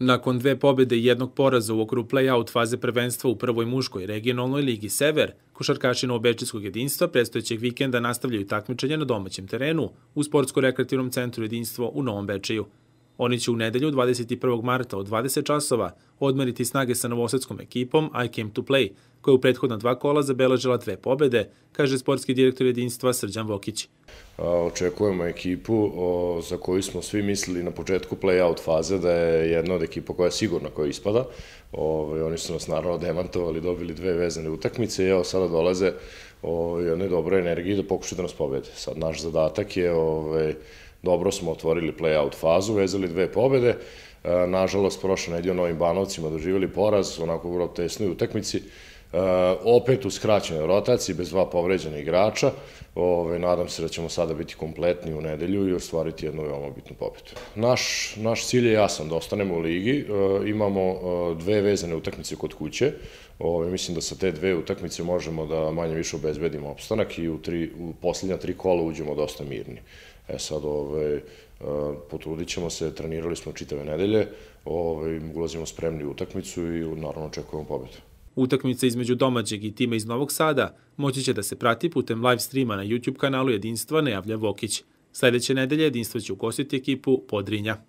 Nakon dve pobede i jednog poraza u okru play-out faze prvenstva u prvoj muškoj regionalnoj ligi Sever, košarkaši Novobečinskog jedinstva predstojećeg vikenda nastavljaju takmičenje na domaćem terenu u Sportsko-rekreativnom centru jedinstvo u Novom Bečeju. Oni će u nedelju 21. marta od 20 časova odmeriti snage sa novosadskom ekipom I Came to Play, koja u prethodna dva kola zabeležila dve pobede, kaže sportski direktor jedinstva Srđan Vokić. Očekujemo ekipu za koju smo svi mislili na početku play-out faze da je jedna od ekipa koja je sigurna koja ispada. Ovaj, oni su nas naravno demantovali, dobili dve vezane utakmice i evo sada dolaze o, i one dobre energije da pokušaju da nas pobede. Sad naš zadatak je, ove, ovaj, dobro smo otvorili play-out fazu, vezali dve pobede, e, nažalost prošle nedelje novim Banovcima doživjeli poraz, onako vrlo tesnoj utakmici, Uh, opet u skraćenoj rotaciji, bez dva povređena igrača. Ove, nadam se da ćemo sada biti kompletni u nedelju i ostvariti jednu veoma bitnu pobedu. Naš, naš cilj je jasan, da ostanemo u ligi. E, imamo e, dve vezane utakmice kod kuće. Ove, mislim da sa te dve utakmice možemo da manje više obezbedimo opstanak i u, tri, u posljednja tri kola uđemo dosta mirni. E sad, ove, potrudit ćemo se, trenirali smo čitave nedelje, ove, ulazimo spremni u utakmicu i naravno očekujemo pobedu. Utakmica između domaćeg i tima iz Novog Sada moći će da se prati putem live streama na YouTube kanalu Jedinstva Nejavlja Vokić. Sledeće nedelje Jedinstvo će ugostiti ekipu Podrinja.